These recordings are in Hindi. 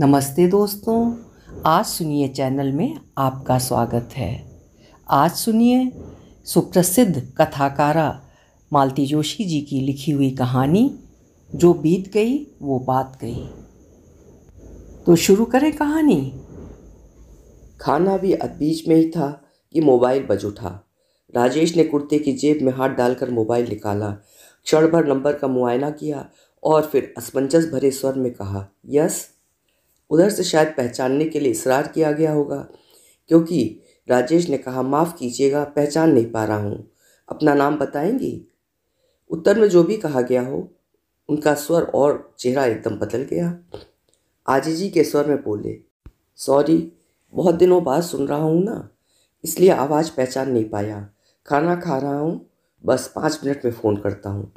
नमस्ते दोस्तों आज सुनिए चैनल में आपका स्वागत है आज सुनिए सुप्रसिद्ध कथाकारा मालती जोशी जी की लिखी हुई कहानी जो बीत गई वो बात गई तो शुरू करें कहानी खाना भी बीच में ही था कि मोबाइल बज उठा राजेश ने कुर्ते की जेब में हाथ डालकर मोबाइल निकाला क्षण भर नंबर का मुआयना किया और फिर असमंजस भरे स्वर में कहा यस उधर से शायद पहचानने के लिए इसरार किया गया होगा क्योंकि राजेश ने कहा माफ़ कीजिएगा पहचान नहीं पा रहा हूँ अपना नाम बताएंगी उत्तर में जो भी कहा गया हो उनका स्वर और चेहरा एकदम बदल गया आजीजी के स्वर में बोले सॉरी बहुत दिनों बाद सुन रहा हूँ ना इसलिए आवाज़ पहचान नहीं पाया खाना खा रहा हूँ बस पाँच मिनट में फ़ोन करता हूँ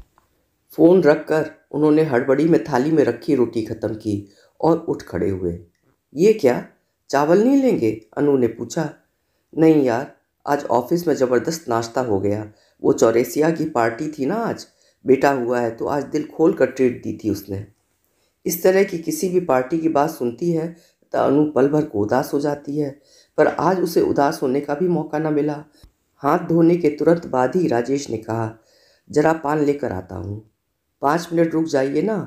फ़ोन रख कर उन्होंने हड़बड़ी में थाली में रखी रोटी ख़त्म की और उठ खड़े हुए ये क्या चावल नहीं लेंगे अनु ने पूछा नहीं यार आज ऑफिस में ज़बरदस्त नाश्ता हो गया वो चौरेसिया की पार्टी थी ना आज बेटा हुआ है तो आज दिल खोल कर ट्रीट दी थी उसने इस तरह की किसी भी पार्टी की बात सुनती है तो अनु पल भर को उदास हो जाती है पर आज उसे उदास होने का भी मौका न मिला हाथ धोने के तुरंत बाद ही राजेश ने कहा जरा पान लेकर आता हूँ पाँच मिनट रुक जाइए ना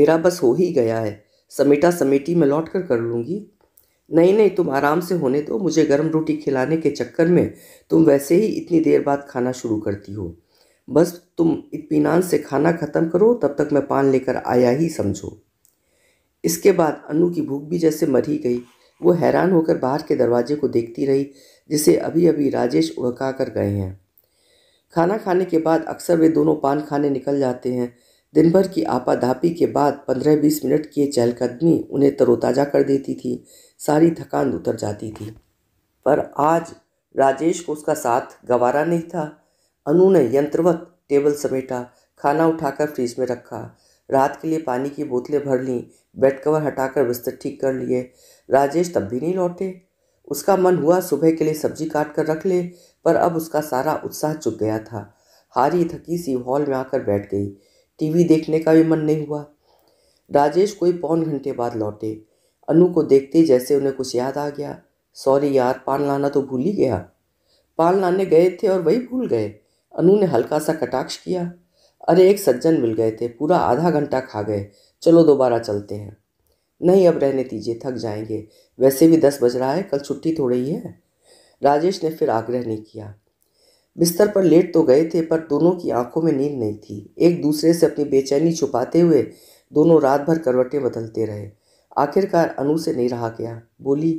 मेरा बस हो ही गया है समेटा समेटी मैं लौट कर कर लूँगी नहीं नहीं तुम आराम से होने दो मुझे गर्म रोटी खिलाने के चक्कर में तुम वैसे ही इतनी देर बाद खाना शुरू करती हो बस तुम इतमान से खाना ख़त्म करो तब तक मैं पान लेकर आया ही समझो इसके बाद अनु की भूख भी जैसे मर ही गई वो हैरान होकर बाहर के दरवाजे को देखती रही जिसे अभी अभी राजेश उड़का कर गए हैं खाना खाने के बाद अक्सर वे दोनों पान खाने निकल जाते हैं दिन भर की आपाधापी के बाद पंद्रह बीस मिनट की चहलकदमी उन्हें तरोताज़ा कर देती थी सारी थकान उतर जाती थी पर आज राजेश को उसका साथ गवारा नहीं था अनु ने यंत्रवत टेबल समेटा खाना उठाकर फ्रिज में रखा रात के लिए पानी की बोतलें भर लीं बेड कवर हटाकर बिस्तर ठीक कर लिए राजेश तब भी नहीं लौटे उसका मन हुआ सुबह के लिए सब्जी काट कर रख ले पर अब उसका सारा उत्साह चुक गया था हारी थकी सी हॉल में आकर बैठ गई टीवी देखने का भी मन नहीं हुआ राजेश कोई पौन घंटे बाद लौटे अनु को देखते जैसे उन्हें कुछ याद आ गया सॉरी यार पान लाना तो भूल ही गया पान लाने गए थे और वही भूल गए अनु ने हल्का सा कटाक्ष किया अरे एक सज्जन मिल गए थे पूरा आधा घंटा खा गए चलो दोबारा चलते हैं नहीं अब रहने दीजिए थक जाएंगे वैसे भी दस बज रहा है कल छुट्टी थोड़ी ही है राजेश ने फिर आग्रह नहीं किया बिस्तर पर लेट तो गए थे पर दोनों की आंखों में नींद नहीं थी एक दूसरे से अपनी बेचैनी छुपाते हुए दोनों रात भर करवटें बदलते रहे आखिरकार अनु से नहीं रहा गया बोली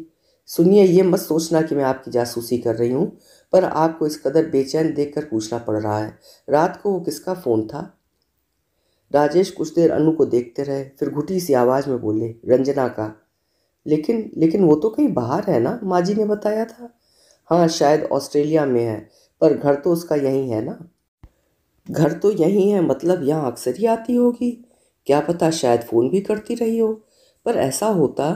सुनिए ये मत सोचना कि मैं आपकी जासूसी कर रही हूँ पर आपको इस कदर बेचैन देख पूछना पड़ रहा है रात को वो किसका फ़ोन था राजेश कुछ देर अनु को देखते रहे फिर घुटी सी आवाज़ में बोले रंजना का लेकिन लेकिन वो तो कहीं बाहर है ना माँ जी ने बताया था हाँ शायद ऑस्ट्रेलिया में है पर घर तो उसका यहीं है ना घर तो यहीं है मतलब यहाँ अक्सर ही आती होगी क्या पता शायद फ़ोन भी करती रही हो पर ऐसा होता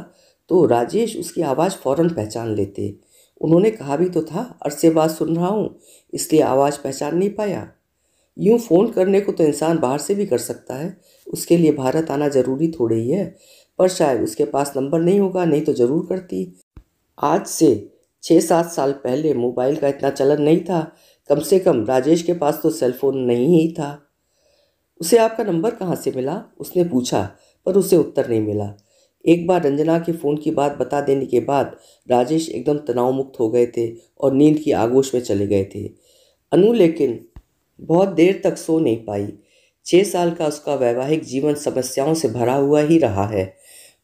तो राजेश उसकी आवाज़ फ़ौरन पहचान लेते उन्होंने कहा भी तो था अरसे बात सुन रहा हूँ इसलिए आवाज़ पहचान नहीं पाया यूँ फ़ोन करने को तो इंसान बाहर से भी कर सकता है उसके लिए भारत आना ज़रूरी थोड़े ही है पर शायद उसके पास नंबर नहीं होगा नहीं तो ज़रूर करती आज से छः सात साल पहले मोबाइल का इतना चलन नहीं था कम से कम राजेश के पास तो सेलफोन नहीं ही था उसे आपका नंबर कहाँ से मिला उसने पूछा पर उसे उत्तर नहीं मिला एक बार रंजना के फ़ोन की बात बता देने के बाद राजेश एकदम तनाव मुक्त हो गए थे और नींद की आगोश में चले गए थे अनु लेकिन बहुत देर तक सो नहीं पाई छः साल का उसका वैवाहिक जीवन समस्याओं से भरा हुआ ही रहा है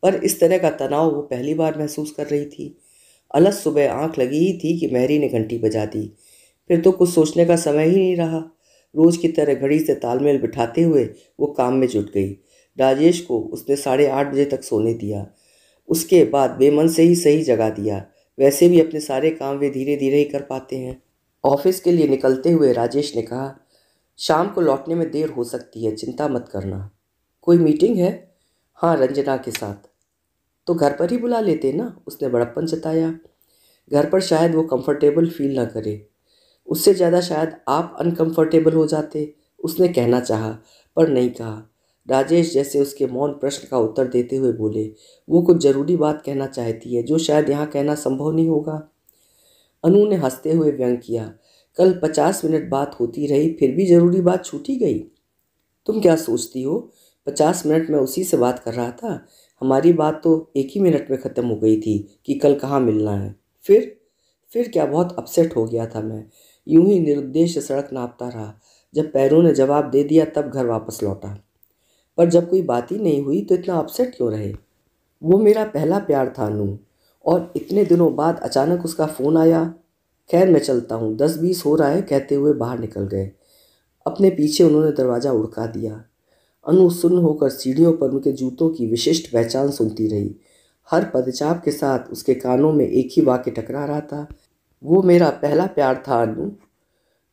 पर इस तरह का तनाव वो पहली बार महसूस कर रही थी अलग सुबह आंख लगी ही थी कि महरी ने घंटी बजा दी फिर तो कुछ सोचने का समय ही नहीं रहा रोज की तरह घड़ी से तालमेल बिठाते हुए वो काम में जुट गई राजेश को उसने साढ़े आठ बजे तक सोने दिया उसके बाद बेमन से ही सही जगा दिया वैसे भी अपने सारे काम वे धीरे धीरे ही कर पाते हैं ऑफिस के लिए निकलते हुए राजेश ने कहा शाम को लौटने में देर हो सकती है चिंता मत करना कोई मीटिंग है हाँ रंजना के साथ तो घर पर ही बुला लेते ना उसने बड़प्पन जताया घर पर शायद वो कंफर्टेबल फील ना करे उससे ज़्यादा शायद आप अनकंफर्टेबल हो जाते उसने कहना चाहा पर नहीं कहा राजेश जैसे उसके मौन प्रश्न का उत्तर देते हुए बोले वो कुछ ज़रूरी बात कहना चाहती है जो शायद यहाँ कहना संभव नहीं होगा अनु ने हंसते हुए व्यंग किया कल पचास मिनट बात होती रही फिर भी ज़रूरी बात छूटी गई तुम क्या सोचती हो पचास मिनट मैं उसी से बात कर रहा था हमारी बात तो एक ही मिनट में ख़त्म हो गई थी कि कल कहाँ मिलना है फिर फिर क्या बहुत अपसेट हो गया था मैं यूं ही निरुद्देश्य सड़क नापता रहा जब पैरों ने जवाब दे दिया तब घर वापस लौटा पर जब कोई बात ही नहीं हुई तो इतना अपसेट क्यों रहे वो मेरा पहला प्यार था नू और इतने दिनों बाद अचानक उसका फ़ोन आया खैर मैं चलता हूँ दस बीस हो रहा है कहते हुए बाहर निकल गए अपने पीछे उन्होंने दरवाज़ा उड़का दिया सुन्न होकर सीढ़ियों पर उनके जूतों की विशिष्ट पहचान सुनती रही हर पदचाप के साथ उसके कानों में एक ही वाक्य टकरा रहा था वो मेरा पहला प्यार था अनु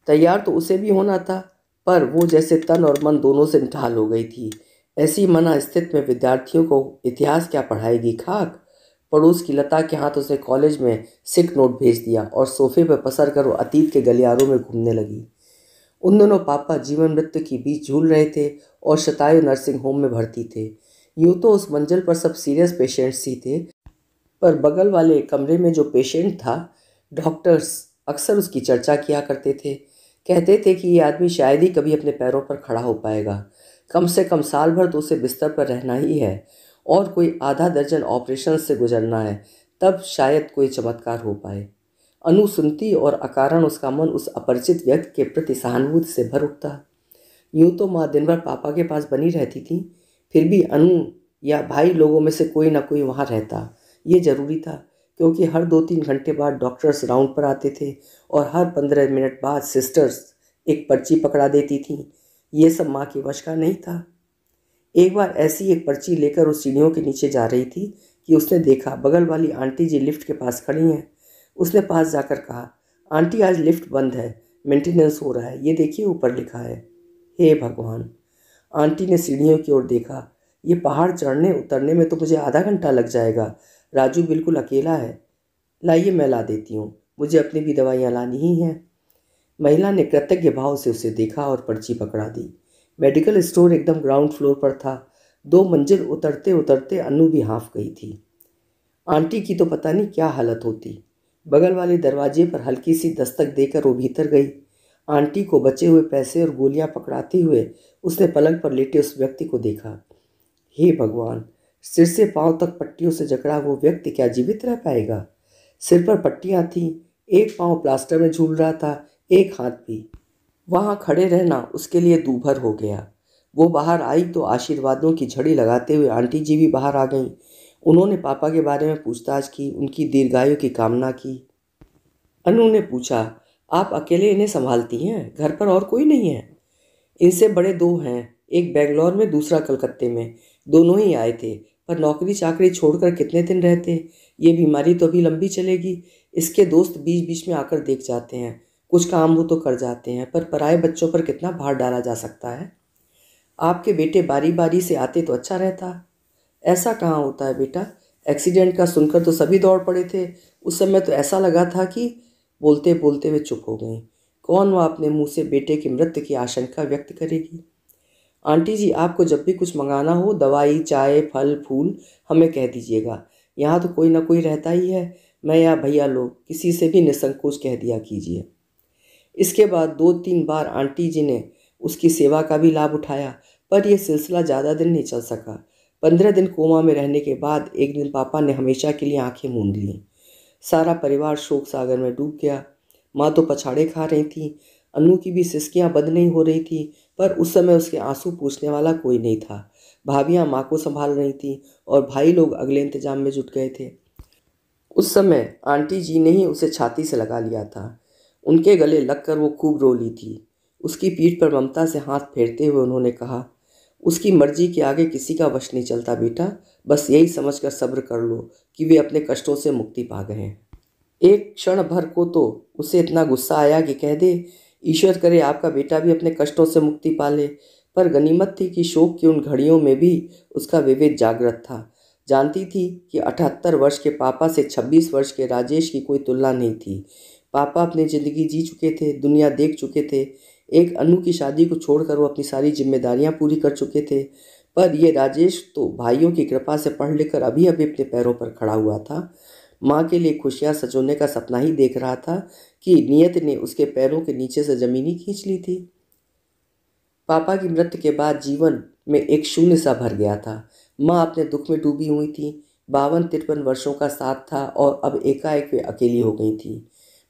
तैयार तो उसे भी होना था पर वो जैसे तन और मन दोनों से निठाल हो गई थी ऐसी मना स्थित में विद्यार्थियों को इतिहास क्या पढ़ाएगी खाक पड़ोस की लता के हाथ उसे कॉलेज में सिक नोट भेज दिया और सोफे पर पसर कर वो अतीत के गलियारों में घूमने लगी उन दोनों पापा जीवन मृत्यु के बीच झूल रहे थे और शतायु नर्सिंग होम में भर्ती थे यूँ तो उस मंजिल पर सब सीरियस पेशेंट्स ही थे पर बगल वाले कमरे में जो पेशेंट था डॉक्टर्स अक्सर उसकी चर्चा किया करते थे कहते थे कि ये आदमी शायद ही कभी अपने पैरों पर खड़ा हो पाएगा कम से कम साल भर तो उसे बिस्तर पर रहना ही है और कोई आधा दर्जन ऑपरेशन से गुजरना है तब शायद कोई चमत्कार हो पाए अनु सुनती और अकारण उसका मन उस अपरिचित व्यक्ति के प्रति सहानुभूति से भर उठता यूँ तो माँ दिन भर पापा के पास बनी रहती थी फिर भी अनु या भाई लोगों में से कोई ना कोई वहाँ रहता ये ज़रूरी था क्योंकि हर दो तीन घंटे बाद डॉक्टर्स राउंड पर आते थे और हर पंद्रह मिनट बाद सिस्टर्स एक पर्ची पकड़ा देती थीं ये सब माँ के वश का नहीं था एक बार ऐसी एक पर्ची लेकर उस सीढ़ियों के नीचे जा रही थी कि उसने देखा बगल वाली आंटी जी लिफ्ट के पास खड़ी हैं उसने पास जाकर कहा आंटी आज लिफ्ट बंद है मेंटेनेंस हो रहा है ये देखिए ऊपर लिखा है हे भगवान आंटी ने सीढ़ियों की ओर देखा ये पहाड़ चढ़ने उतरने में तो मुझे आधा घंटा लग जाएगा राजू बिल्कुल अकेला है लाइए मैं ला देती हूँ मुझे अपनी भी दवाइयाँ लानी ही हैं महिला ने कृतज्ञ भाव से उसे देखा और पर्ची पकड़ा दी मेडिकल स्टोर एकदम ग्राउंड फ्लोर पर था दो मंजिल उतरते उतरते अनु भी हाँफ गई थी आंटी की तो पता नहीं क्या हालत होती बगल वाले दरवाजे पर हल्की सी दस्तक देकर वो भीतर गई आंटी को बचे हुए पैसे और गोलियां पकड़ाते हुए उसने पलंग पर लेटे उस व्यक्ति को देखा हे भगवान सिर से पांव तक पट्टियों से जकड़ा वो व्यक्ति क्या जीवित रह पाएगा सिर पर पट्टियाँ थीं एक पांव प्लास्टर में झूल रहा था एक हाथ भी वहाँ खड़े रहना उसके लिए दूभर हो गया वो बाहर आई तो आशीर्वादों की झड़ी लगाते हुए आंटी जी भी बाहर आ गईं उन्होंने पापा के बारे में पूछताछ की उनकी दीर्घायु की कामना की अनु ने पूछा आप अकेले इन्हें संभालती हैं घर पर और कोई नहीं है इनसे बड़े दो हैं एक बेंगलोर में दूसरा कलकत्ते में दोनों ही आए थे पर नौकरी चाकरी छोड़कर कितने दिन रहते ये बीमारी तो अभी लंबी चलेगी इसके दोस्त बीच बीच में आकर देख जाते हैं कुछ काम वो तो कर जाते हैं पर पराए बच्चों पर कितना भार डाला जा सकता है आपके बेटे बारी बारी से आते तो अच्छा रहता ऐसा कहाँ होता है बेटा एक्सीडेंट का सुनकर तो सभी दौड़ पड़े थे उस समय तो ऐसा लगा था कि बोलते बोलते वे चुप हो गई कौन वह अपने मुंह से बेटे की मृत्यु की आशंका व्यक्त करेगी आंटी जी आपको जब भी कुछ मंगाना हो दवाई चाय फल फूल हमें कह दीजिएगा यहाँ तो कोई ना कोई रहता ही है मैं या भैया लोग किसी से भी निसंकोच कह दिया कीजिए इसके बाद दो तीन बार आंटी जी ने उसकी सेवा का भी लाभ उठाया पर यह सिलसिला ज़्यादा दिन नहीं चल सका पंद्रह दिन कोमा में रहने के बाद एक दिन पापा ने हमेशा के लिए आंखें मूंद लीं सारा परिवार शोक सागर में डूब गया माँ तो पछाड़े खा रही थी अनु की भी सिसकियाँ बद नहीं हो रही थी पर उस समय उसके आंसू पूछने वाला कोई नहीं था भाभियाँ माँ को संभाल रही थी और भाई लोग अगले इंतजाम में जुट गए थे उस समय आंटी जी ने ही उसे छाती से लगा लिया था उनके गले लगकर वो खूब रो ली थी उसकी पीठ पर ममता से हाथ फेरते हुए उन्होंने कहा उसकी मर्जी के आगे किसी का वश नहीं चलता बेटा बस यही समझकर सब्र कर लो कि वे अपने कष्टों से मुक्ति पा गए हैं एक क्षण भर को तो उसे इतना गुस्सा आया कि कह दे ईश्वर करे आपका बेटा भी अपने कष्टों से मुक्ति पा ले पर गनीमत थी कि शोक की उन घड़ियों में भी उसका विवेक जागृत था जानती थी कि अठहत्तर वर्ष के पापा से छब्बीस वर्ष के राजेश की कोई तुलना नहीं थी पापा अपनी ज़िंदगी जी चुके थे दुनिया देख चुके थे एक अनु की शादी को छोड़कर वो अपनी सारी जिम्मेदारियां पूरी कर चुके थे पर यह राजेश तो भाइयों की कृपा से पढ़ लिखकर अभी अभी अपने पैरों पर खड़ा हुआ था माँ के लिए खुशियाँ सजोने का सपना ही देख रहा था कि नियत ने उसके पैरों के नीचे से ज़मीन ही खींच ली थी पापा की मृत्यु के बाद जीवन में एक शून्य सा भर गया था माँ अपने दुख में डूबी हुई थी बावन तिरपन वर्षों का साथ था और अब एकाएक वे अकेली हो गई थी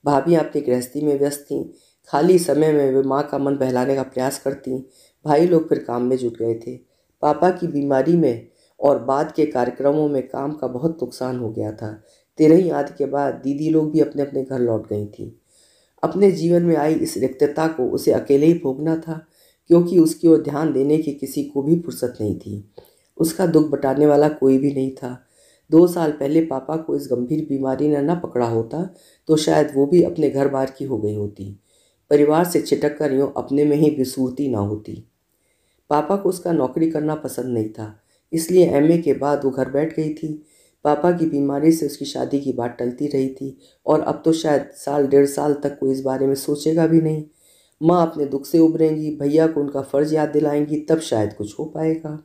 भाभियाँ अपनी गृहस्थी में व्यस्त थीं खाली समय में वे माँ का मन बहलाने का प्रयास करती भाई लोग फिर काम में जुट गए थे पापा की बीमारी में और बाद के कार्यक्रमों में काम का बहुत नुकसान हो गया था तेरह ही याद के बाद दीदी लोग भी अपने अपने घर लौट गई थी अपने जीवन में आई इस रिक्तता को उसे अकेले ही भोगना था क्योंकि उसकी ओर ध्यान देने की किसी को भी फुर्सत नहीं थी उसका दुख बटाने वाला कोई भी नहीं था दो साल पहले पापा को इस गंभीर बीमारी ने ना पकड़ा होता तो शायद वो भी अपने घर बार की हो गई होती परिवार से छिटक कर यूँ अपने में ही बेसूरती ना होती पापा को उसका नौकरी करना पसंद नहीं था इसलिए एमए के बाद वो घर बैठ गई थी पापा की बीमारी से उसकी शादी की बात टलती रही थी और अब तो शायद साल डेढ़ साल तक कोई इस बारे में सोचेगा भी नहीं माँ अपने दुख से उभरेंगी भैया को उनका फ़र्ज याद दिलाएंगी तब शायद कुछ हो पाएगा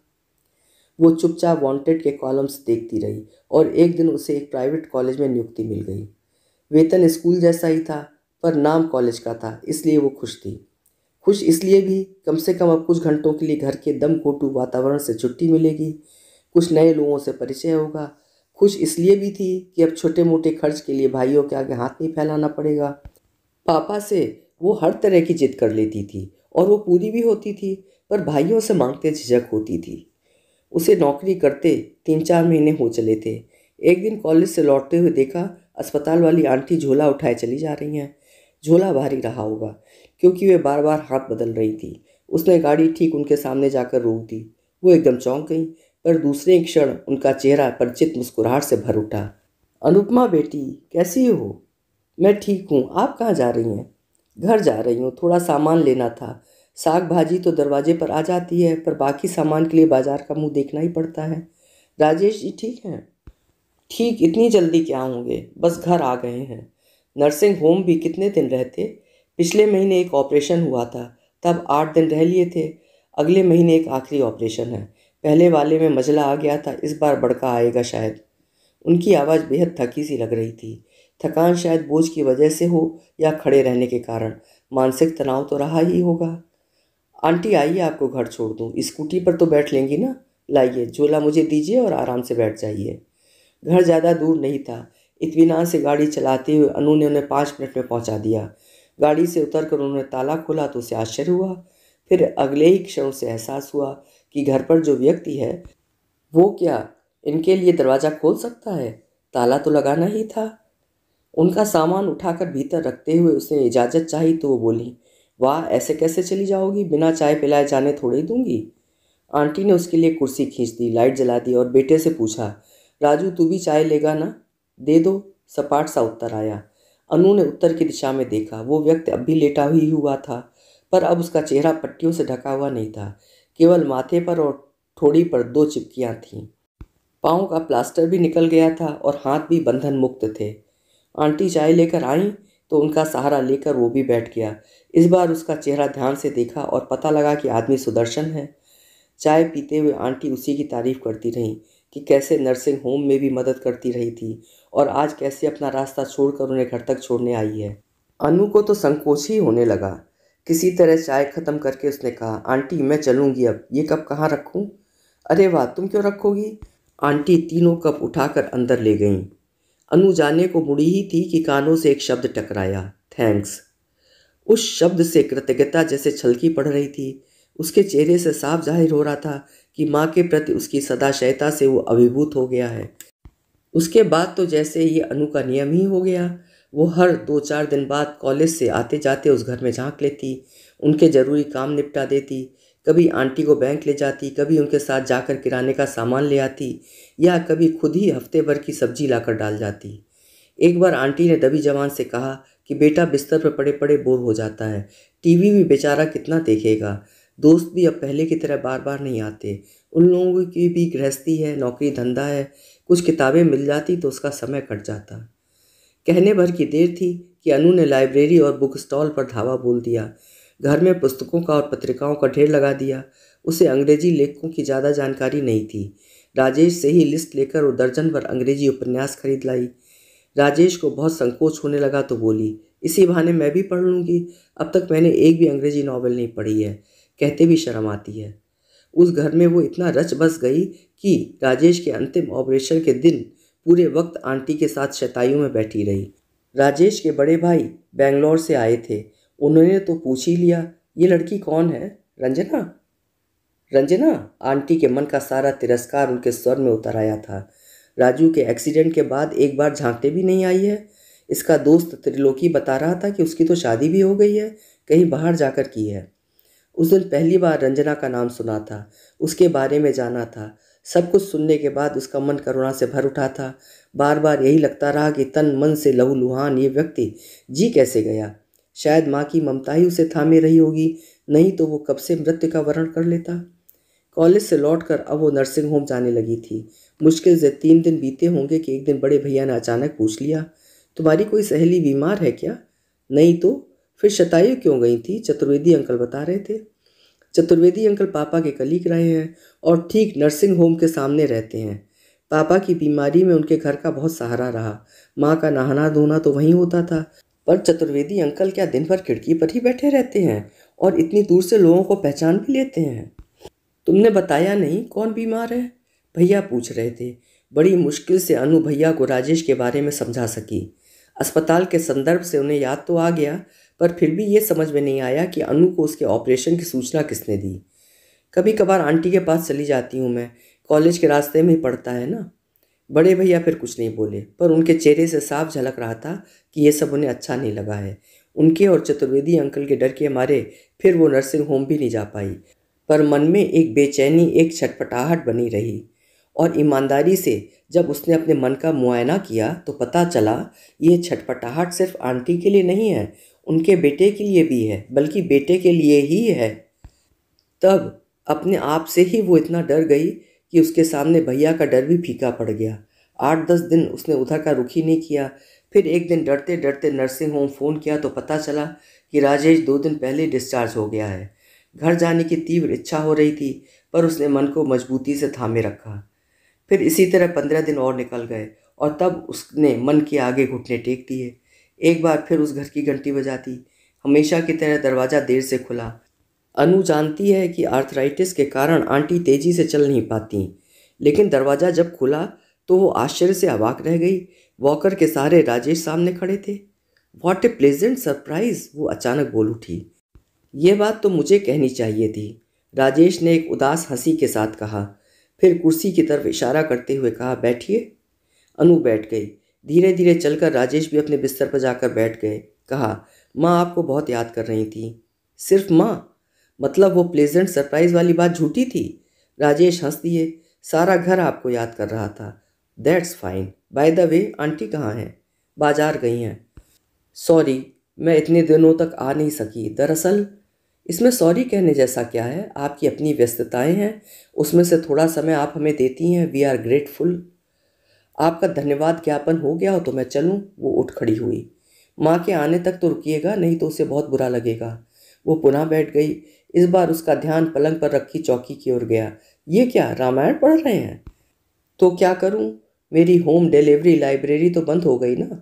वो चुपचाप वांटेड के कॉलम्स देखती रही और एक दिन उसे एक प्राइवेट कॉलेज में नियुक्ति मिल गई वेतन स्कूल जैसा ही था पर नाम कॉलेज का था इसलिए वो खुश थी खुश इसलिए भी कम से कम अब कुछ घंटों के लिए घर के दम कोटू वातावरण से छुट्टी मिलेगी कुछ नए लोगों से परिचय होगा खुश इसलिए भी थी कि अब छोटे मोटे खर्च के लिए भाइयों के आगे हाथ नहीं फैलाना पड़ेगा पापा से वो हर तरह की जिद कर लेती थी और वो पूरी भी होती थी पर भाइयों से मांगते झिझक होती थी उसे नौकरी करते तीन चार महीने हो चले थे एक दिन कॉलेज से लौटते हुए देखा अस्पताल वाली आंटी झोला उठाए चली जा रही हैं झोला भारी रहा होगा क्योंकि वे बार बार हाथ बदल रही थी उसने गाड़ी ठीक उनके सामने जाकर रोक दी वो एकदम चौंक गई पर दूसरे क्षण उनका चेहरा परिचित मुस्कुराहट से भर उठा अनुपमा बेटी कैसी हो मैं ठीक हूँ आप कहाँ जा रही हैं घर जा रही हूँ थोड़ा सामान लेना था साग भाजी तो दरवाजे पर आ जाती है पर बाकी सामान के लिए बाजार का मुंह देखना ही पड़ता है राजेश जी ठीक हैं ठीक इतनी जल्दी क्या होंगे बस घर आ गए हैं नर्सिंग होम भी कितने दिन रहते पिछले महीने एक ऑपरेशन हुआ था तब आठ दिन रह लिए थे अगले महीने एक आखिरी ऑपरेशन है पहले वाले में मजला आ गया था इस बार बड़का आएगा शायद उनकी आवाज़ बेहद थकी सी लग रही थी थकान शायद बोझ की वजह से हो या खड़े रहने के कारण मानसिक तनाव तो रहा ही होगा आंटी आइए आपको घर छोड़ दूँ स्कूटी पर तो बैठ लेंगी ना लाइए झोला मुझे दीजिए और आराम से बैठ जाइए घर ज़्यादा दूर नहीं था इतमान से गाड़ी चलाते हुए अनु ने उन्हें पाँच मिनट में पहुँचा दिया गाड़ी से उतर कर उन्होंने ताला खोला तो उसे आश्चर्य हुआ फिर अगले ही क्षण उसे एहसास हुआ कि घर पर जो व्यक्ति है वो क्या इनके लिए दरवाज़ा खोल सकता है ताला तो लगाना ही था उनका सामान उठाकर भीतर रखते हुए उसने इजाज़त चाही तो वो बोली वाह ऐसे कैसे चली जाओगी बिना चाय पिलाए जाने थोड़े ही दूंगी आंटी ने उसके लिए कुर्सी खींच दी लाइट जला दी और बेटे से पूछा राजू तू भी चाय लेगा ना दे दो सपाट सा उत्तर आया अनु ने उत्तर की दिशा में देखा वो व्यक्ति अब भी लेटा ही हुआ था पर अब उसका चेहरा पट्टियों से ढका हुआ नहीं था केवल माथे पर और ठोड़ी पर दो चिपकियाँ थीं पाँव का प्लास्टर भी निकल गया था और हाथ भी बंधन मुक्त थे आंटी चाय लेकर आईं तो उनका सहारा लेकर वो भी बैठ गया इस बार उसका चेहरा ध्यान से देखा और पता लगा कि आदमी सुदर्शन है चाय पीते हुए आंटी उसी की तारीफ करती रहीं कि कैसे नर्सिंग होम में भी मदद करती रही थी और आज कैसे अपना रास्ता छोड़कर उन्हें घर तक छोड़ने आई है अनु को तो संकोच ही होने लगा किसी तरह चाय ख़त्म करके उसने कहा आंटी मैं चलूँगी अब ये कप कहाँ रखूँ अरे वाह तुम क्यों रखोगी आंटी तीनों कप उठाकर अंदर ले गईं अनु जाने को मुड़ी ही थी कि कानों से एक शब्द टकराया थैंक्स उस शब्द से कृतज्ञता जैसे छलकी पड़ रही थी उसके चेहरे से साफ जाहिर हो रहा था कि माँ के प्रति उसकी सदाशयता से वो अभिभूत हो गया है उसके बाद तो जैसे ये अनु का नियम ही हो गया वो हर दो चार दिन बाद कॉलेज से आते जाते उस घर में झांक लेती उनके ज़रूरी काम निपटा देती कभी आंटी को बैंक ले जाती कभी उनके साथ जाकर किराने का सामान ले आती या कभी खुद ही हफ्ते भर की सब्जी लाकर डाल जाती एक बार आंटी ने दबी जवान से कहा कि बेटा बिस्तर पर पड़े पड़े बोर हो जाता है टीवी भी बेचारा कितना देखेगा दोस्त भी अब पहले की तरह बार बार नहीं आते उन लोगों की भी गृहस्थी है नौकरी धंधा है कुछ किताबें मिल जाती तो उसका समय कट जाता कहने भर की देर थी कि अनु ने लाइब्रेरी और बुक स्टॉल पर धावा बोल दिया घर में पुस्तकों का और पत्रिकाओं का ढेर लगा दिया उसे अंग्रेजी लेखकों की ज़्यादा जानकारी नहीं थी राजेश से ही लिस्ट लेकर वो दर्जन भर अंग्रेजी उपन्यास खरीद लाई राजेश को बहुत संकोच होने लगा तो बोली इसी बहाने मैं भी पढ़ लूँगी अब तक मैंने एक भी अंग्रेजी नावल नहीं पढ़ी है कहते भी शर्म आती है उस घर में वो इतना रच बस गई कि राजेश के अंतिम ऑपरेशन के दिन पूरे वक्त आंटी के साथ शतायु में बैठी रही राजेश के बड़े भाई बेंगलोर से आए थे उन्होंने तो पूछ ही लिया ये लड़की कौन है रंजना रंजना आंटी के मन का सारा तिरस्कार उनके स्वर में उतर आया था राजू के एक्सीडेंट के बाद एक बार झांकते भी नहीं आई है इसका दोस्त त्रिलोकी बता रहा था कि उसकी तो शादी भी हो गई है कहीं बाहर जाकर की है उस दिन पहली बार रंजना का नाम सुना था उसके बारे में जाना था सब कुछ सुनने के बाद उसका मन करुणा से भर उठा था बार बार यही लगता रहा कि तन मन से लहू लुहान ये व्यक्ति जी कैसे गया शायद माँ की ममता ही उसे थामे रही होगी नहीं तो वो कब से मृत्यु का वरण कर लेता कॉलेज से लौट कर अब वो नर्सिंग होम जाने लगी थी मुश्किल से तीन दिन बीते होंगे कि एक दिन बड़े भैया ने अचानक पूछ लिया तुम्हारी कोई सहेली बीमार है क्या नहीं तो फिर शतायु क्यों गई थी चतुर्वेदी अंकल बता रहे थे चतुर्वेदी अंकल पापा के कलीग रहे हैं और ठीक नर्सिंग होम के सामने रहते हैं पापा की बीमारी में उनके घर का बहुत सहारा रहा माँ का नहाना धोना तो वहीं होता था पर चतुर्वेदी अंकल क्या दिन भर खिड़की पर ही बैठे रहते हैं और इतनी दूर से लोगों को पहचान भी लेते हैं तुमने बताया नहीं कौन बीमार है भैया पूछ रहे थे बड़ी मुश्किल से अनु भैया को राजेश के बारे में समझा सकी अस्पताल के संदर्भ से उन्हें याद तो आ गया पर फिर भी ये समझ में नहीं आया कि अनु को उसके ऑपरेशन की सूचना किसने दी कभी कभार आंटी के पास चली जाती हूँ मैं कॉलेज के रास्ते में ही पढ़ता है ना बड़े भैया फिर कुछ नहीं बोले पर उनके चेहरे से साफ झलक रहा था कि ये सब उन्हें अच्छा नहीं लगा है उनके और चतुर्वेदी अंकल के डर के मारे फिर वो नर्सिंग होम भी नहीं जा पाई पर मन में एक बेचैनी एक छटपटाहट बनी रही और ईमानदारी से जब उसने अपने मन का मुआयना किया तो पता चला ये छटपटाहट सिर्फ आंटी के लिए नहीं है उनके बेटे के लिए भी है बल्कि बेटे के लिए ही है तब अपने आप से ही वो इतना डर गई कि उसके सामने भैया का डर भी फीका पड़ गया आठ दस दिन उसने उधर का रुख ही नहीं किया फिर एक दिन डरते डरते नर्सिंग होम फ़ोन किया तो पता चला कि राजेश दो दिन पहले डिस्चार्ज हो गया है घर जाने की तीव्र इच्छा हो रही थी पर उसने मन को मजबूती से थामे रखा फिर इसी तरह पंद्रह दिन और निकल गए और तब उसने मन के आगे घुटने टेक दिए एक बार फिर उस घर की घंटी बजाती हमेशा की तरह दरवाज़ा देर से खुला अनु जानती है कि आर्थराइटिस के कारण आंटी तेज़ी से चल नहीं पाती लेकिन दरवाज़ा जब खुला तो वो आश्चर्य से अवाक रह गई वॉकर के सहारे राजेश सामने खड़े थे वॉट ए प्लेजेंट सरप्राइज वो अचानक बोल उठी ये बात तो मुझे कहनी चाहिए थी राजेश ने एक उदास हंसी के साथ कहा फिर कुर्सी की तरफ इशारा करते हुए कहा बैठिए अनु बैठ गई धीरे धीरे चलकर राजेश भी अपने बिस्तर पर जाकर बैठ गए कहा माँ आपको बहुत याद कर रही थी सिर्फ माँ मतलब वो प्लेजेंट सरप्राइज वाली बात झूठी थी राजेश हंस दिए सारा घर आपको याद कर रहा था that's fine by the way aunty कहाँ हैं बाजार गई हैं सॉरी मैं इतने दिनों तक आ नहीं सकी दरअसल इसमें सॉरी कहने जैसा क्या है आपकी अपनी व्यस्तताएं हैं उसमें से थोड़ा समय आप हमें देती हैं वी आर ग्रेटफुल आपका धन्यवाद ज्ञापन हो गया हो तो मैं चलूँ वो उठ खड़ी हुई माँ के आने तक तो रुकिएगा नहीं तो उसे बहुत बुरा लगेगा वो पुनः बैठ गई इस बार उसका ध्यान पलंग पर रखी चौकी की ओर गया ये क्या रामायण पढ़ रहे हैं तो क्या करूं मेरी होम डिलीवरी लाइब्रेरी तो बंद हो गई ना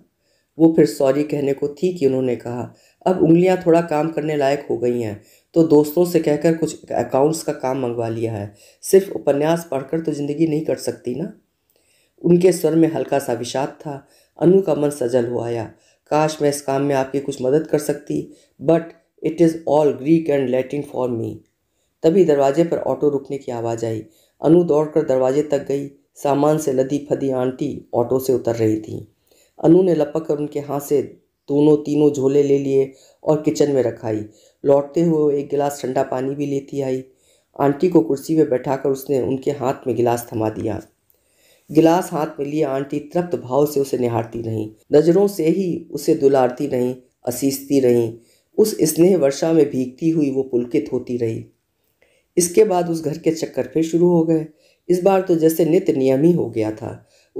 वो फिर सॉरी कहने को थी कि उन्होंने कहा अब उंगलियां थोड़ा काम करने लायक हो गई हैं तो दोस्तों से कहकर कुछ अकाउंट्स का काम मंगवा लिया है सिर्फ उपन्यास पढ़कर तो ज़िंदगी नहीं कर सकती ना उनके स्वर में हल्का सा विषाद था अनु का मन सजल हो आया काश मैं इस काम में आपकी कुछ मदद कर सकती but it is all Greek and Latin for me तभी दरवाजे पर ऑटो रुकने की आवाज़ आई अनु दौड़कर दरवाजे तक गई सामान से लदी फदी आंटी ऑटो से उतर रही थी अनु ने लपक कर उनके हाथ से दोनों तीनों झोले ले लिए और किचन में रखाई लौटते हुए एक गिलास ठंडा पानी भी लेती आई आंटी को कुर्सी पर बैठाकर उसने उनके हाथ में गिलास थमा दिया गिलास हाथ में लिए आंटी तृप्त भाव से उसे निहारती रहीं नजरों से ही उसे दुलारती रहीं असीसती रहीं उस स्नेह वर्षा में भीगती हुई वो पुलकित होती रही इसके बाद उस घर के चक्कर फिर शुरू हो गए इस बार तो जैसे नित्य नियम ही हो गया था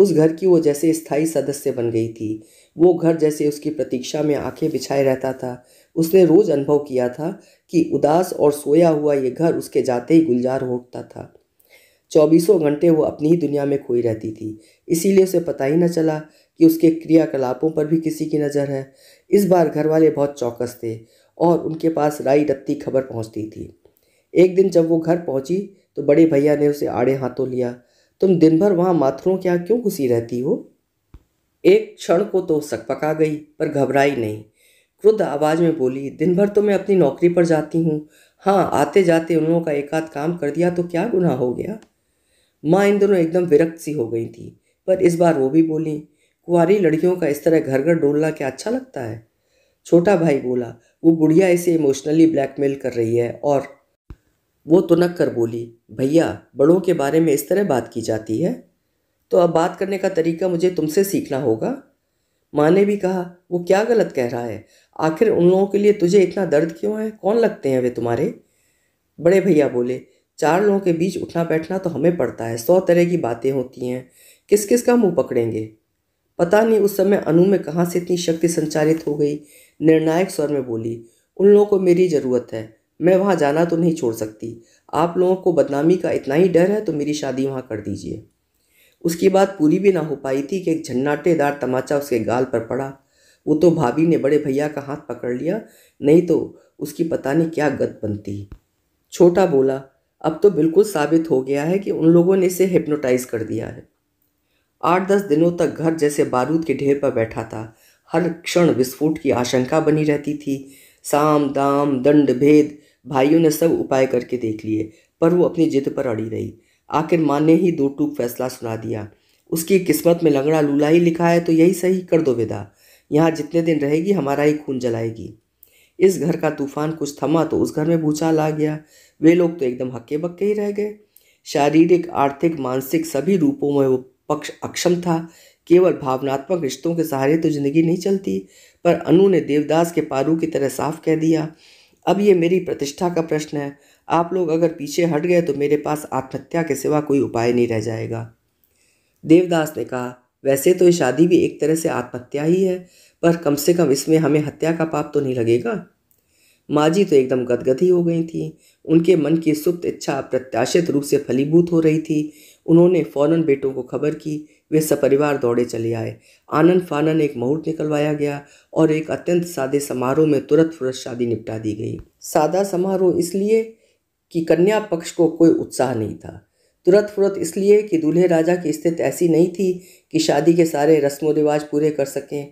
उस घर की वो जैसे स्थायी सदस्य बन गई थी वो घर जैसे उसकी प्रतीक्षा में आंखें बिछाए रहता था उसने रोज़ अनुभव किया था कि उदास और सोया हुआ ये घर उसके जाते ही गुलजार होता था चौबीसों घंटे वो अपनी ही दुनिया में खोई रहती थी इसीलिए उसे पता ही न चला कि उसके क्रियाकलापों पर भी किसी की नज़र है इस बार घर वाले बहुत चौकस थे और उनके पास राई रत्ती खबर पहुंचती थी एक दिन जब वो घर पहुंची तो बड़े भैया ने उसे आड़े हाथों लिया तुम दिन भर वहाँ माथुरों के यहाँ क्यों घुसी रहती हो एक क्षण को तो सकपका गई पर घबराई नहीं क्रुद्ध आवाज़ में बोली दिन भर तो मैं अपनी नौकरी पर जाती हूँ हाँ आते जाते उन लोगों का एकाध काम कर दिया तो क्या गुनाह हो गया माँ इन दोनों एकदम विरक्त सी हो गई थी पर इस बार वो भी बोली कुंवारी लड़कियों का इस तरह घर घर डोलना क्या अच्छा लगता है छोटा भाई बोला वो बुढ़िया इसे इमोशनली ब्लैकमेल कर रही है और वो तुनक कर बोली भैया बड़ों के बारे में इस तरह बात की जाती है तो अब बात करने का तरीका मुझे तुमसे सीखना होगा माँ ने भी कहा वो क्या गलत कह रहा है आखिर उन लोगों के लिए तुझे इतना दर्द क्यों है कौन लगते हैं वे तुम्हारे बड़े भैया बोले चार लोगों के बीच उठना बैठना तो हमें पड़ता है सौ तरह की बातें होती हैं किस किस का मुंह पकड़ेंगे पता नहीं उस समय अनु में कहाँ से इतनी शक्ति संचालित हो गई निर्णायक स्वर में बोली उन लोगों को मेरी ज़रूरत है मैं वहाँ जाना तो नहीं छोड़ सकती आप लोगों को बदनामी का इतना ही डर है तो मेरी शादी वहाँ कर दीजिए उसकी बात पूरी भी ना हो पाई थी कि एक झन्नाटेदार तमाचा उसके गाल पर पड़ा वो तो भाभी ने बड़े भैया का हाथ पकड़ लिया नहीं तो उसकी पता नहीं क्या गत बनती छोटा बोला अब तो बिल्कुल साबित हो गया है कि उन लोगों ने इसे हिप्नोटाइज कर दिया है आठ दस दिनों तक घर जैसे बारूद के ढेर पर बैठा था हर क्षण विस्फोट की आशंका बनी रहती थी साम दाम दंड भेद भाइयों ने सब उपाय करके देख लिए पर वो अपनी जिद पर अड़ी रही आखिर माँ ने ही दो टूक फैसला सुना दिया उसकी किस्मत में लंगड़ा लूला ही लिखा है तो यही सही कर दो विदा यहाँ जितने दिन रहेगी हमारा ही खून जलाएगी इस घर का तूफान कुछ थमा तो उस घर में भूचाल आ गया वे लोग तो एकदम हक्के बक्के ही रह गए शारीरिक आर्थिक मानसिक सभी रूपों में वो पक्ष अक्षम था केवल भावनात्मक रिश्तों के सहारे तो जिंदगी नहीं चलती पर अनु ने देवदास के पारू की तरह साफ कह दिया अब ये मेरी प्रतिष्ठा का प्रश्न है आप लोग अगर पीछे हट गए तो मेरे पास आत्महत्या के सिवा कोई उपाय नहीं रह जाएगा देवदास ने कहा वैसे तो ये शादी भी एक तरह से आत्महत्या ही है पर कम से कम इसमें हमें हत्या का पाप तो नहीं लगेगा माजी तो एकदम गदगदी हो गई थी उनके मन की सुप्त इच्छा अप्रत्याशित रूप से फलीभूत हो रही थी उन्होंने फौरन बेटों को खबर की वे सपरिवार दौड़े चले आए आनंद फानन एक मुहूर्त निकलवाया गया और एक अत्यंत सादे समारोह में तुरंत फुरत शादी निपटा दी गई सादा समारोह इसलिए कि कन्या पक्ष को कोई उत्साह नहीं था तुरंत फुरत इसलिए कि दूल्हे राजा की स्थिति ऐसी नहीं थी कि शादी के सारे रस्म रिवाज पूरे कर सकें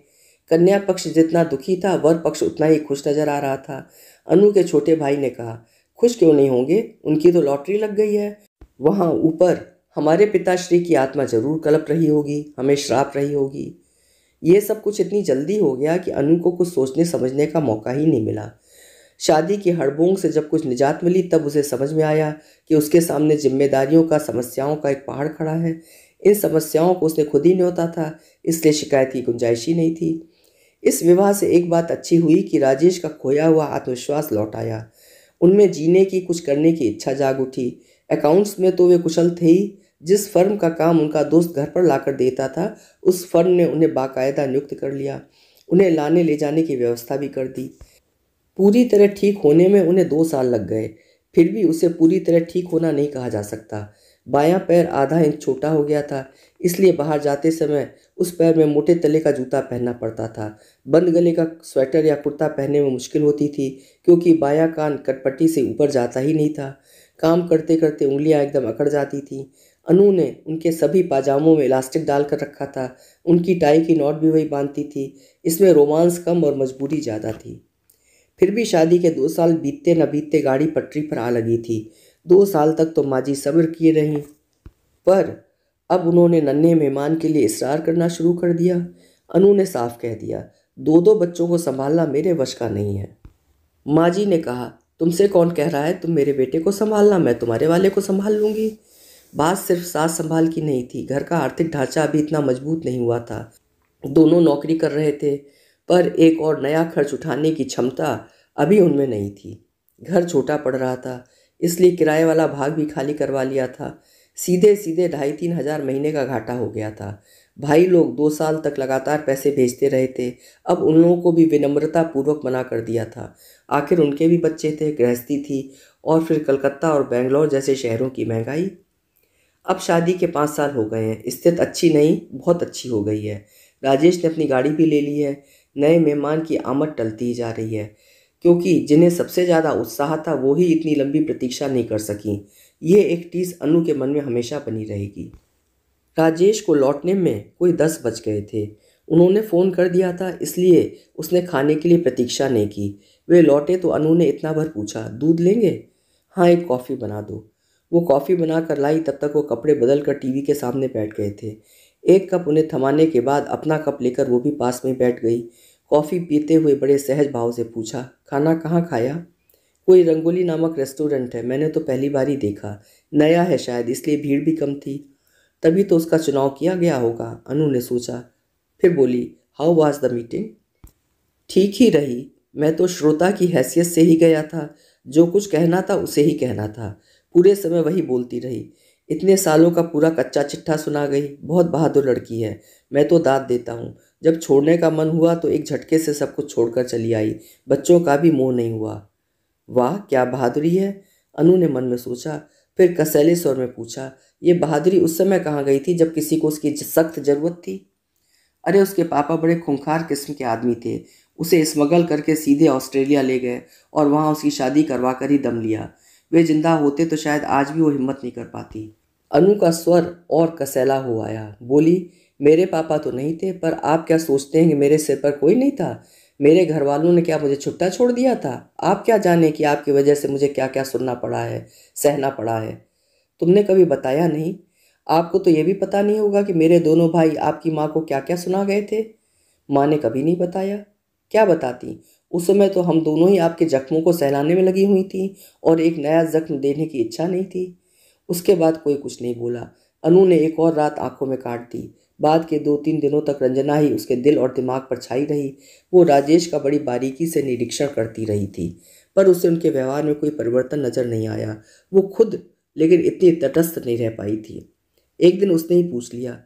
कन्या पक्ष जितना दुखी था वर पक्ष उतना ही खुश नजर आ रहा था अनु के छोटे भाई ने कहा खुश क्यों नहीं होंगे उनकी तो लॉटरी लग गई है वहाँ ऊपर हमारे पिताश्री की आत्मा जरूर कलप रही होगी हमें श्राप रही होगी ये सब कुछ इतनी जल्दी हो गया कि अनु को कुछ सोचने समझने का मौका ही नहीं मिला शादी की हड़बोंग से जब कुछ निजात मिली तब उसे समझ में आया कि उसके सामने जिम्मेदारियों का समस्याओं का एक पहाड़ खड़ा है इन समस्याओं को उसने खुद ही न्योता था इसलिए शिकायत की गुंजाइश ही नहीं थी इस विवाह से एक बात अच्छी हुई कि राजेश का खोया हुआ आत्मविश्वास लौट आया उनमें जीने की कुछ करने की इच्छा जाग उठी अकाउंट्स में तो वे कुशल थे ही जिस फर्म का काम उनका दोस्त घर पर लाकर देता था उस फर्म ने उन्हें बाकायदा नियुक्त कर लिया उन्हें लाने ले जाने की व्यवस्था भी कर दी पूरी तरह ठीक होने में उन्हें दो साल लग गए फिर भी उसे पूरी तरह ठीक होना नहीं कहा जा सकता बायां पैर आधा इंच छोटा हो गया था इसलिए बाहर जाते समय उस पैर में मोटे तले का जूता पहनना पड़ता था बंद गले का स्वेटर या कुर्ता पहनने में मुश्किल होती थी क्योंकि बायां कान कटपट्टी से ऊपर जाता ही नहीं था काम करते करते उंगलियां एकदम अकड़ जाती थीं अनु ने उनके सभी पाजामों में इलास्टिक डाल कर रखा था उनकी टाई की नॉट भी वही बांधती थी इसमें रोमांस कम और मजबूरी ज़्यादा थी फिर भी शादी के दो साल बीतते न बीतते गाड़ी पटरी पर आ लगी थी दो साल तक तो माँ जी सब्र किए रहीं पर अब उन्होंने नन्हे मेहमान के लिए इसरार करना शुरू कर दिया अनु ने साफ कह दिया दो दो बच्चों को संभालना मेरे वश का नहीं है माँ जी ने कहा तुमसे कौन कह रहा है तुम मेरे बेटे को संभालना मैं तुम्हारे वाले को संभाल लूँगी बात सिर्फ सास संभाल की नहीं थी घर का आर्थिक ढांचा अभी इतना मजबूत नहीं हुआ था दोनों नौकरी कर रहे थे पर एक और नया खर्च उठाने की क्षमता अभी उनमें नहीं थी घर छोटा पड़ रहा था इसलिए किराए वाला भाग भी खाली करवा लिया था सीधे सीधे ढाई तीन हज़ार महीने का घाटा हो गया था भाई लोग दो साल तक लगातार पैसे भेजते रहे थे अब उन लोगों को भी विनम्रता पूर्वक मना कर दिया था आखिर उनके भी बच्चे थे गृहस्थी थी और फिर कलकत्ता और बेंगलोर जैसे शहरों की महंगाई अब शादी के पाँच साल हो गए हैं स्थिति अच्छी नहीं बहुत अच्छी हो गई है राजेश ने अपनी गाड़ी भी ले ली है नए मेहमान की आमद टलती ही जा रही है क्योंकि जिन्हें सबसे ज़्यादा उत्साह था वो ही इतनी लंबी प्रतीक्षा नहीं कर सकी ये एक टीस अनु के मन में हमेशा बनी रहेगी राजेश को लौटने में कोई दस बज गए थे उन्होंने फ़ोन कर दिया था इसलिए उसने खाने के लिए प्रतीक्षा नहीं की वे लौटे तो अनु ने इतना भर पूछा दूध लेंगे हाँ एक कॉफ़ी बना दो वो कॉफ़ी बना कर लाई तब तक वो कपड़े बदल कर टीवी के सामने बैठ गए थे एक कप उन्हें थमाने के बाद अपना कप लेकर वो भी पास में बैठ गई कॉफ़ी पीते हुए बड़े सहज भाव से पूछा खाना कहाँ खाया कोई रंगोली नामक रेस्टोरेंट है मैंने तो पहली बार ही देखा नया है शायद इसलिए भीड़ भी कम थी तभी तो उसका चुनाव किया गया होगा अनु ने सोचा फिर बोली हाउ वाज द मीटिंग ठीक ही रही मैं तो श्रोता की हैसियत से ही गया था जो कुछ कहना था उसे ही कहना था पूरे समय वही बोलती रही इतने सालों का पूरा कच्चा चिट्ठा सुना गई बहुत बहादुर लड़की है मैं तो दाद देता हूँ जब छोड़ने का मन हुआ तो एक झटके से सब कुछ छोड़कर चली आई बच्चों का भी मोह नहीं हुआ वाह क्या बहादुरी है अनु ने मन में सोचा फिर कसैले स्वर में पूछा ये बहादुरी उस समय कहाँ गई थी जब किसी को उसकी सख्त ज़रूरत थी अरे उसके पापा बड़े खूंखार किस्म के आदमी थे उसे स्मगल करके सीधे ऑस्ट्रेलिया ले गए और वहाँ उसकी शादी करवा कर ही दम लिया वे जिंदा होते तो शायद आज भी वो हिम्मत नहीं कर पाती अनु का स्वर और कसैला हो आया बोली मेरे पापा तो नहीं थे पर आप क्या सोचते हैं कि मेरे सिर पर कोई नहीं था मेरे घर वालों ने क्या मुझे छुट्टा छोड़ दिया था आप क्या जाने कि आपकी वजह से मुझे क्या क्या सुनना पड़ा है सहना पड़ा है तुमने कभी बताया नहीं आपको तो ये भी पता नहीं होगा कि मेरे दोनों भाई आपकी माँ को क्या क्या सुना गए थे माँ ने कभी नहीं बताया क्या बताती उस समय तो हम दोनों ही आपके जख्मों को सहलाने में लगी हुई थी और एक नया जख्म देने की इच्छा नहीं थी उसके बाद कोई कुछ नहीं बोला अनु ने एक और रात आंखों में काट दी बाद के दो तीन दिनों तक रंजना ही उसके दिल और दिमाग पर छाई रही वो राजेश का बड़ी बारीकी से निरीक्षण करती रही थी पर उसे उनके व्यवहार में कोई परिवर्तन नज़र नहीं आया वो खुद लेकिन इतनी तटस्थ नहीं रह पाई थी एक दिन उसने ही पूछ लिया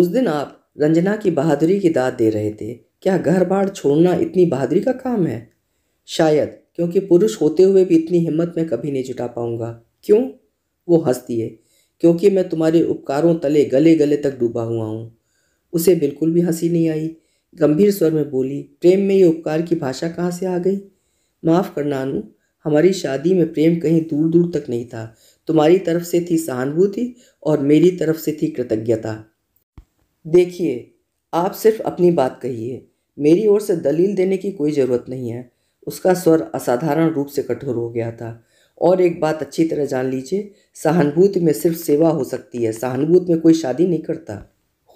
उस दिन आप रंजना की बहादुरी की दाद दे रहे थे क्या घर बार छोड़ना इतनी बहादुरी का काम है शायद क्योंकि पुरुष होते हुए भी इतनी हिम्मत मैं कभी नहीं जुटा पाऊंगा क्यों वो हंसती है क्योंकि मैं तुम्हारे उपकारों तले गले गले तक डूबा हुआ हूँ उसे बिल्कुल भी हंसी नहीं आई गंभीर स्वर में बोली प्रेम में ये उपकार की भाषा कहाँ से आ गई माफ़ करना अनु हमारी शादी में प्रेम कहीं दूर दूर तक नहीं था तुम्हारी तरफ से थी सहानुभूति और मेरी तरफ से थी कृतज्ञता देखिए आप सिर्फ अपनी बात कहिए मेरी ओर से दलील देने की कोई ज़रूरत नहीं है उसका स्वर असाधारण रूप से कठोर हो गया था और एक बात अच्छी तरह जान लीजिए सहानुभूति में सिर्फ सेवा हो सकती है सहानुभूति में कोई शादी नहीं करता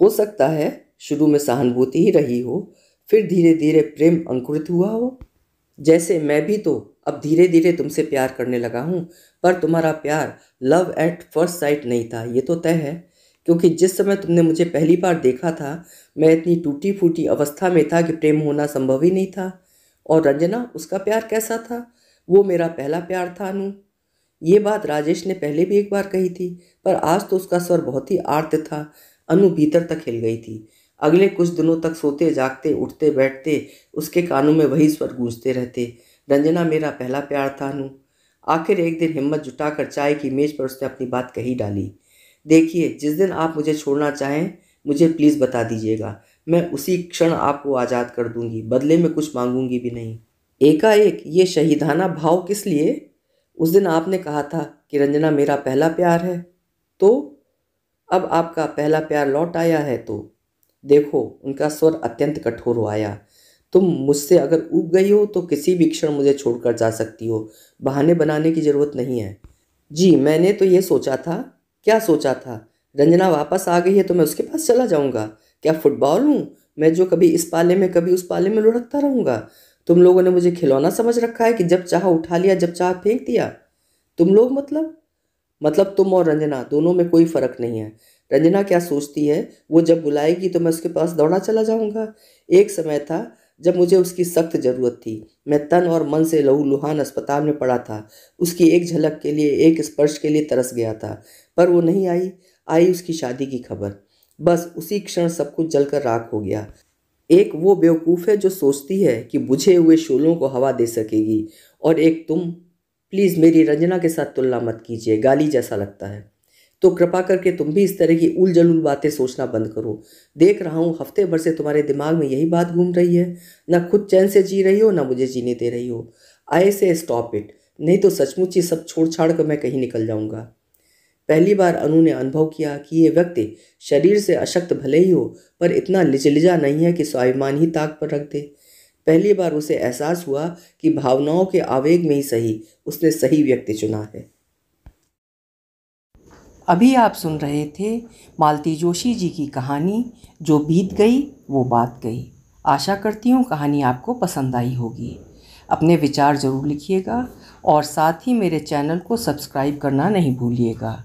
हो सकता है शुरू में सहानुभूति ही रही हो फिर धीरे धीरे प्रेम अंकुरित हुआ हो जैसे मैं भी तो अब धीरे धीरे तुमसे प्यार करने लगा हूँ पर तुम्हारा प्यार लव एट फर्स्ट साइट नहीं था ये तो तय है क्योंकि जिस समय तुमने मुझे पहली बार देखा था मैं इतनी टूटी फूटी अवस्था में था कि प्रेम होना संभव ही नहीं था और रंजना उसका प्यार कैसा था वो मेरा पहला प्यार था अनु ये बात राजेश ने पहले भी एक बार कही थी पर आज तो उसका स्वर बहुत ही आर्त था अनु भीतर तक हिल गई थी अगले कुछ दिनों तक सोते जागते उठते बैठते उसके कानों में वही स्वर गूंजते रहते रंजना मेरा पहला प्यार था अनु आखिर एक दिन हिम्मत जुटाकर चाय की मेज़ पर उसने अपनी बात कही डाली देखिए जिस दिन आप मुझे छोड़ना चाहें मुझे प्लीज़ बता दीजिएगा मैं उसी क्षण आपको आज़ाद कर दूंगी बदले में कुछ मांगूंगी भी नहीं एकाएक ये शहीदाना भाव किस लिए उस दिन आपने कहा था कि रंजना मेरा पहला प्यार है तो अब आपका पहला प्यार लौट आया है तो देखो उनका स्वर अत्यंत कठोर हो आया तुम मुझसे अगर उग गई हो तो किसी भी क्षण मुझे छोड़कर जा सकती हो बहाने बनाने की ज़रूरत नहीं है जी मैंने तो ये सोचा था क्या सोचा था रंजना वापस आ गई है तो मैं उसके पास चला जाऊँगा क्या फुटबॉल हूँ मैं जो कभी इस पाले में कभी उस पाले में लुढ़कता रहूँगा तुम लोगों ने मुझे खिलौना समझ रखा है कि जब चाह उठा लिया जब चाह फेंक दिया तुम लोग मतलब मतलब तुम और रंजना दोनों में कोई फ़र्क नहीं है रंजना क्या सोचती है वो जब बुलाएगी तो मैं उसके पास दौड़ा चला जाऊंगा एक समय था जब मुझे उसकी सख्त ज़रूरत थी मैं तन और मन से लहू लुहान अस्पताल में पड़ा था उसकी एक झलक के लिए एक स्पर्श के लिए तरस गया था पर वो नहीं आई आई उसकी शादी की खबर बस उसी क्षण सब कुछ जलकर राख हो गया एक वो बेवकूफ़ है जो सोचती है कि बुझे हुए शोलों को हवा दे सकेगी और एक तुम प्लीज़ मेरी रंजना के साथ तुलना मत कीजिए गाली जैसा लगता है तो कृपा करके तुम भी इस तरह की उलझलूल बातें सोचना बंद करो देख रहा हूँ हफ्ते भर से तुम्हारे दिमाग में यही बात घूम रही है ना खुद चैन से जी रही हो ना मुझे जीने दे रही हो आई से स्टॉप इट नहीं तो सचमुच ये सब छोड़ छाड़ कर मैं कहीं निकल जाऊँगा पहली बार अनु ने अनुभव किया कि ये व्यक्ति शरीर से अशक्त भले ही हो पर इतना लिजलिजा नहीं है कि स्वाभिमान ही ताक पर रख दे पहली बार उसे एहसास हुआ कि भावनाओं के आवेग में ही सही उसने सही व्यक्ति चुना है अभी आप सुन रहे थे मालती जोशी जी की कहानी जो बीत गई वो बात गई आशा करती हूँ कहानी आपको पसंद आई होगी अपने विचार ज़रूर लिखिएगा और साथ ही मेरे चैनल को सब्सक्राइब करना नहीं भूलिएगा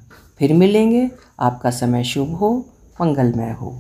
फिर मिलेंगे आपका समय शुभ हो मंगलमय हो